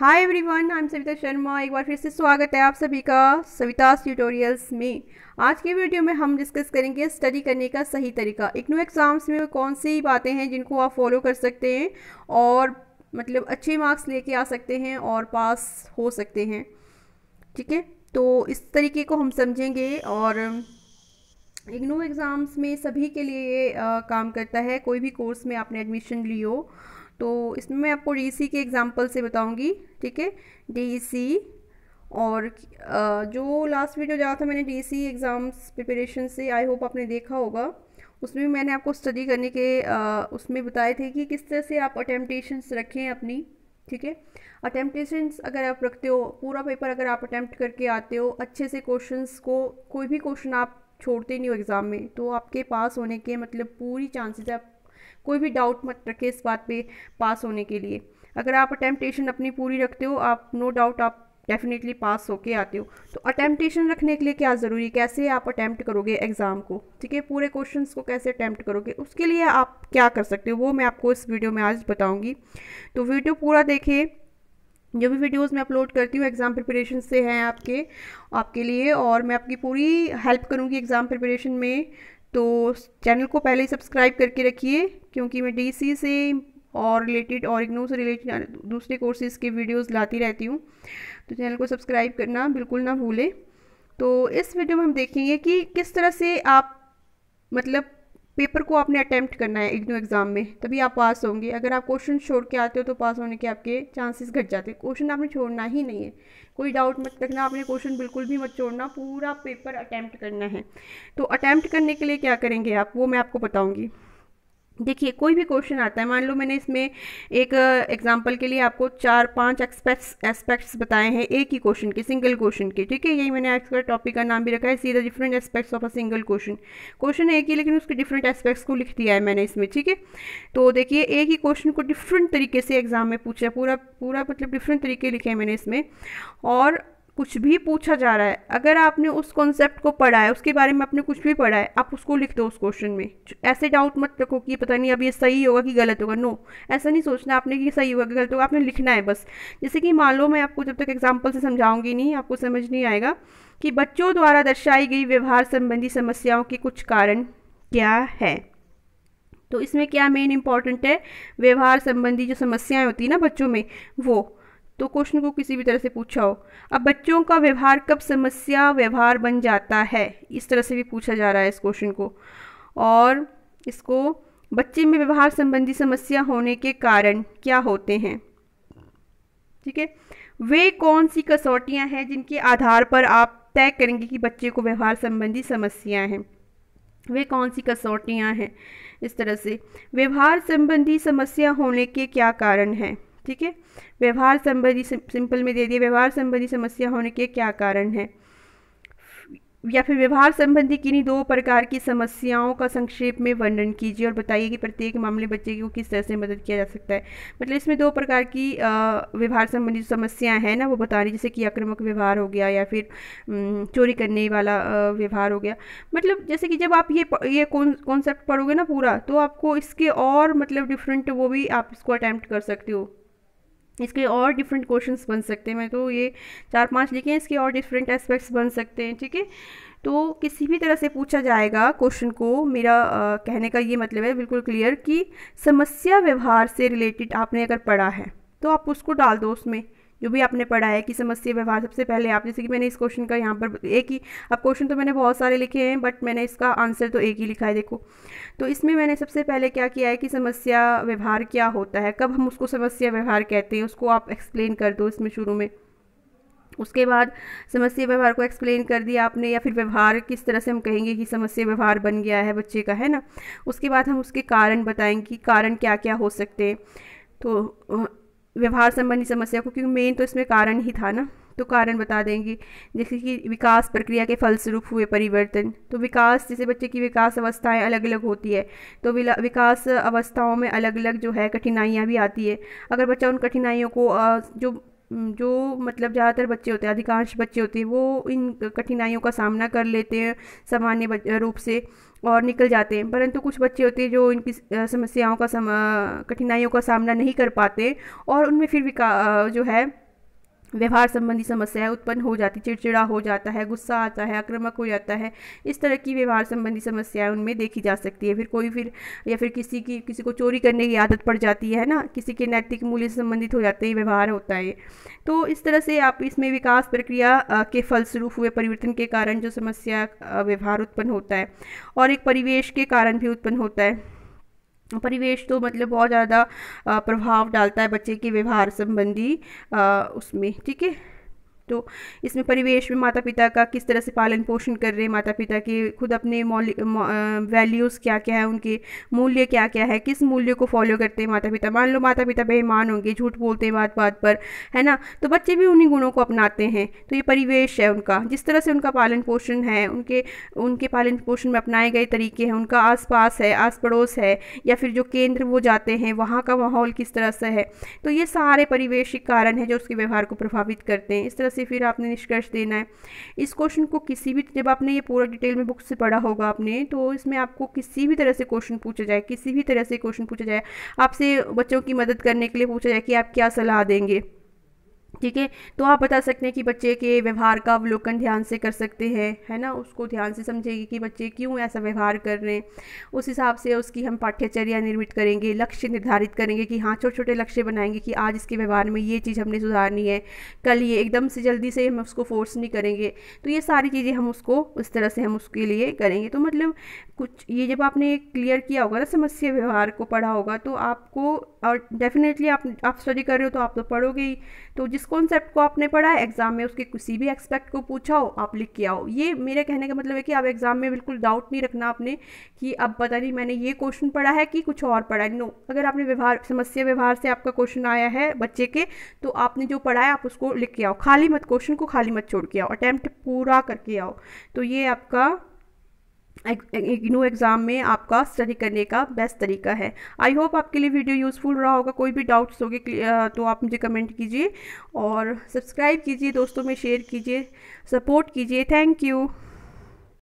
hi everyone I am Savita Sharma एक बार फिर से स्वागत है आप सभी का सविता ट्यूटोरियल्स में आज के वीडियो में हम डिस्कस करेंगे स्टडी करने का सही तरीका इग्नो एग्ज़ाम्स में कौन सी बातें हैं जिनको आप फॉलो कर सकते हैं और मतलब अच्छे मार्क्स लेके आ सकते हैं और पास हो सकते हैं ठीक है तो इस तरीके को हम समझेंगे और इग्नो um, एग्ज़ाम्स में सभी के लिए आ, uh, काम करता है कोई भी कोर्स में आपने एडमिशन लियो हो तो इसमें मैं आपको डी सी के एग्ज़ाम्पल से बताऊँगी ठीक है डी सी और जो लास्ट वीडियो रहा था मैंने डी सी एग्ज़ाम्स प्रिपरेशन से आई होप आपने देखा होगा उसमें भी मैंने आपको स्टडी करने के उसमें बताए थे कि किस तरह से आप अटैम्पटेशंस रखें अपनी ठीक है अटैम्पटेशन्स अगर आप रखते हो पूरा पेपर अगर आप अटैम्प्ट करके आते हो अच्छे से क्वेश्चंस को कोई भी क्वेश्चन आप छोड़ते नहीं हो एग्ज़ाम में तो आपके पास होने के मतलब पूरी चांसेज आप कोई भी डाउट मत रखें इस बात पे पास होने के लिए अगर आप अटेम्पटेशन अपनी पूरी रखते हो आप नो no डाउट आप डेफिनेटली पास होके आते हो तो अटैम्पटेशन रखने के लिए क्या ज़रूरी है कैसे आप अटैम्प्ट करोगे एग्ज़ाम को ठीक है पूरे क्वेश्चन को कैसे अटैम्प्ट करोगे उसके लिए आप क्या कर सकते हो वो मैं आपको इस वीडियो में आज बताऊँगी तो वीडियो पूरा देखें जो भी वीडियोस मैं अपलोड करती हूँ एग्ज़ाम प्रिपरेशन से हैं आपके आपके लिए और मैं आपकी पूरी हेल्प करूँगी एग्ज़ाम प्रिपरेशन में तो चैनल को पहले ही सब्सक्राइब करके रखिए क्योंकि मैं डीसी से और रिलेटेड और इग्नो से रिलेटेड दूसरे कोर्सेज के वीडियोस लाती रहती हूँ तो चैनल को सब्सक्राइब करना बिल्कुल ना भूलें तो इस वीडियो में हम देखेंगे कि किस तरह से आप मतलब पेपर को आपने अटैम्प्ट करना है इग्नू एग्ज़ाम में तभी आप पास होंगे अगर आप क्वेश्चन छोड़ के आते हो तो पास होने के आपके चांसेस घट जाते हैं क्वेश्चन आपने छोड़ना ही नहीं है कोई डाउट मत रखना आपने क्वेश्चन बिल्कुल भी मत छोड़ना पूरा पेपर अटैम्प्ट करना है तो अटैम्प्ट करने के लिए क्या करेंगे आप वो मैं आपको बताऊँगी देखिए कोई भी क्वेश्चन आता है मान लो मैंने इसमें एक एग्जांपल के लिए आपको चार पांच एक्सपेक्ट्स एस्पेक्ट्स बताए हैं एक ही क्वेश्चन के सिंगल क्वेश्चन के ठीक है यही मैंने आज का टॉपिक का नाम भी रखा है see the different aspects of a single question question एक ही लेकिन उसके डिफरेंट एस्पेक्ट्स को लिख दिया है मैंने इसमें ठीक है तो देखिए एक ही क्वेश्चन को डिफरेंट तरीके से एग्जाम में पूछा पूरा पूरा मतलब डिफरेंट तरीके लिखे हैं मैंने इसमें और कुछ भी पूछा जा रहा है अगर आपने उस कॉन्सेप्ट को पढ़ा है उसके बारे में आपने कुछ भी पढ़ा है आप उसको लिख दो उस क्वेश्चन में ऐसे डाउट मत रखो कि पता नहीं अब ये सही होगा कि गलत होगा नो ऐसा नहीं सोचना आपने कि सही होगा कि गलत होगा आपने लिखना है बस जैसे कि मान लो मैं आपको जब तक एग्जाम्पल से समझाऊंगी नहीं आपको समझ नहीं आएगा कि बच्चों द्वारा दर्शाई गई व्यवहार संबंधी समस्याओं के कुछ कारण क्या है तो इसमें क्या मेन इम्पॉर्टेंट है व्यवहार संबंधी जो समस्याएं होती है ना बच्चों में वो तो क्वेश्चन को किसी भी तरह से पूछा हो अब बच्चों का व्यवहार कब समस्या व्यवहार बन जाता है इस तरह से भी पूछा जा रहा है इस क्वेश्चन को और इसको बच्चे में व्यवहार संबंधी समस्या होने के कारण क्या होते हैं ठीक है वे कौन सी कसौटियां हैं जिनके आधार पर आप तय करेंगे कि बच्चे को व्यवहार संबंधी समस्या हैं वे कौन सी कसौटियाँ हैं इस तरह से व्यवहार संबंधी समस्या होने के क्या कारण हैं ठीक है व्यवहार संबंधी सिंपल में दे दिए व्यवहार संबंधी समस्या होने के क्या कारण है या फिर व्यवहार संबंधी किन्हीं दो प्रकार की समस्याओं का संक्षेप में वर्णन कीजिए और बताइए कि प्रत्येक मामले बच्चे को किस तरह से मदद किया जा सकता है मतलब इसमें दो प्रकार की व्यवहार संबंधी समस्याएं हैं ना वो बता रही जैसे कि आक्रामक व्यवहार हो गया या फिर चोरी करने वाला व्यवहार हो गया मतलब जैसे कि जब आप ये ये कॉन्सेप्ट पढ़ोगे ना पूरा तो आपको इसके और मतलब डिफरेंट वो भी आप इसको अटैम्प्ट कर सकते हो इसके और डिफरेंट क्वेश्चंस बन सकते हैं मैं तो ये चार पांच लिखे हैं इसके और डिफरेंट एस्पेक्ट्स बन सकते हैं ठीक है तो किसी भी तरह से पूछा जाएगा क्वेश्चन को मेरा आ, कहने का ये मतलब है बिल्कुल क्लियर कि समस्या व्यवहार से रिलेटेड आपने अगर पढ़ा है तो आप उसको डाल दो उसमें जो भी आपने पढ़ा है कि समस्या व्यवहार सबसे पहले आप जैसे कि मैंने इस क्वेश्चन का यहाँ पर एक ही अब क्वेश्चन तो मैंने बहुत सारे लिखे हैं बट मैंने इसका आंसर तो एक ही लिखा है देखो तो इसमें मैंने सबसे पहले क्या किया है कि समस्या व्यवहार क्या होता है कब हम उसको समस्या व्यवहार कहते हैं उसको आप एक्सप्लेन कर दो इसमें शुरू में उसके बाद समस्या व्यवहार को एक्सप्लेन कर दिया आपने या फिर व्यवहार किस तरह से हम कहेंगे कि समस्या व्यवहार बन गया है बच्चे का है ना उसके बाद हम उसके कारण बताएंगे कि कारण क्या क्या हो सकते हैं तो व्यवहार संबंधी समस्या को क्योंकि मेन तो इसमें कारण ही था ना तो कारण बता देंगे जैसे कि विकास प्रक्रिया के फलस्वरूप हुए परिवर्तन तो विकास जैसे बच्चे की विकास अवस्थाएं अलग अलग होती है तो विकास अवस्थाओं में अलग अलग जो है कठिनाइयाँ भी आती है अगर बच्चा उन कठिनाइयों को जो जो मतलब ज़्यादातर बच्चे होते हैं अधिकांश बच्चे होते हैं वो इन कठिनाइयों का सामना कर लेते हैं सामान्य रूप से और निकल जाते हैं परंतु कुछ बच्चे होते हैं जो इनकी समस्याओं का सम कठिनाइयों का सामना नहीं कर पाते और उनमें फिर विका जो है व्यवहार संबंधी समस्याएं उत्पन्न हो जाती चिड़चिड़ा हो जाता है गुस्सा आता है आक्रामक हो जाता है इस तरह की व्यवहार संबंधी समस्याएं उनमें देखी जा सकती है फिर कोई फिर या फिर किसी की किसी को चोरी करने की आदत पड़ जाती है ना किसी के नैतिक मूल्य से संबंधित हो जाते हैं व्यवहार होता है तो इस तरह से आप इसमें विकास प्रक्रिया के फलस्वरूप हुए परिवर्तन के कारण जो समस्या व्यवहार उत्पन्न होता है और एक परिवेश के कारण भी उत्पन्न होता है परिवेश तो मतलब बहुत ज़्यादा प्रभाव डालता है बच्चे के व्यवहार संबंधी उसमें ठीक है तो इसमें परिवेश में माता पिता का किस तरह से पालन पोषण कर रहे हैं माता पिता के खुद अपने वैल्यूज़ क्या क्या है उनके मूल्य क्या क्या है किस मूल्य को फॉलो करते हैं माता पिता मान लो माता पिता बेईमान होंगे झूठ बोलते हैं बात बात पर है ना तो बच्चे भी उन्हीं गुणों को अपनाते हैं तो ये परिवेश है उनका जिस तरह से उनका पालन पोषण है उनके उनके पालन पोषण में अपनाए गए तरीके हैं उनका आस पास है आस पड़ोस है या फिर जो केंद्र वो जाते हैं वहाँ का माहौल किस तरह से है तो ये सारे परिवेशिक कारण है जो उसके व्यवहार को प्रभावित करते हैं इस तरह से से फिर आपने निष्कर्ष देना है इस क्वेश्चन को किसी भी जब आपने ये पूरा डिटेल में बुक से पढ़ा होगा आपने तो इसमें आपको किसी भी तरह से क्वेश्चन पूछा जाए किसी भी तरह से क्वेश्चन पूछा जाए आपसे बच्चों की मदद करने के लिए पूछा जाए कि आप क्या सलाह देंगे ठीक है तो आप बता सकते हैं कि बच्चे के व्यवहार का अवलोकन ध्यान से कर सकते हैं है ना उसको ध्यान से समझेंगे कि बच्चे क्यों ऐसा व्यवहार कर रहे हैं उस हिसाब से उसकी हम पाठ्यचर्या निर्मित करेंगे लक्ष्य निर्धारित करेंगे कि हाँ छोटे छोटे लक्ष्य बनाएंगे कि आज इसके व्यवहार में ये चीज़ हमने सुधारनी है कल ये एकदम से जल्दी से हम उसको फोर्स नहीं करेंगे तो ये सारी चीज़ें हम उसको उस तरह से हम उसके लिए करेंगे तो मतलब कुछ ये जब आपने क्लियर किया होगा ना समस्या व्यवहार को पढ़ा होगा तो आपको और डेफिनेटली आप आप स्टडी कर रहे हो तो आप तो पढ़ोगे ही तो जिस कॉन्सेप्ट को आपने पढ़ा है एग्जाम में उसके किसी भी एक्सपेक्ट को पूछा हो आप लिख के आओ ये मेरे कहने का मतलब है कि आप एग्जाम में बिल्कुल डाउट नहीं रखना आपने कि अब पता नहीं मैंने ये क्वेश्चन पढ़ा है कि कुछ और पढ़ा है नो अगर आपने व्यवहार समस्या व्यवहार से आपका क्वेश्चन आया है बच्चे के तो आपने जो पढ़ा है आप उसको लिख के आओ खाली मत क्वेश्चन को खाली मत छोड़ के आओ अटैम्प्ट पूरा करके आओ तो ये आपका इग्नू एग्ज़ाम में आपका स्टडी करने का बेस्ट तरीका है आई होप आपके लिए वीडियो यूज़फुल रहा होगा कोई भी डाउट्स होंगे तो आप मुझे कमेंट कीजिए और सब्सक्राइब कीजिए दोस्तों में शेयर कीजिए सपोर्ट कीजिए थैंक यू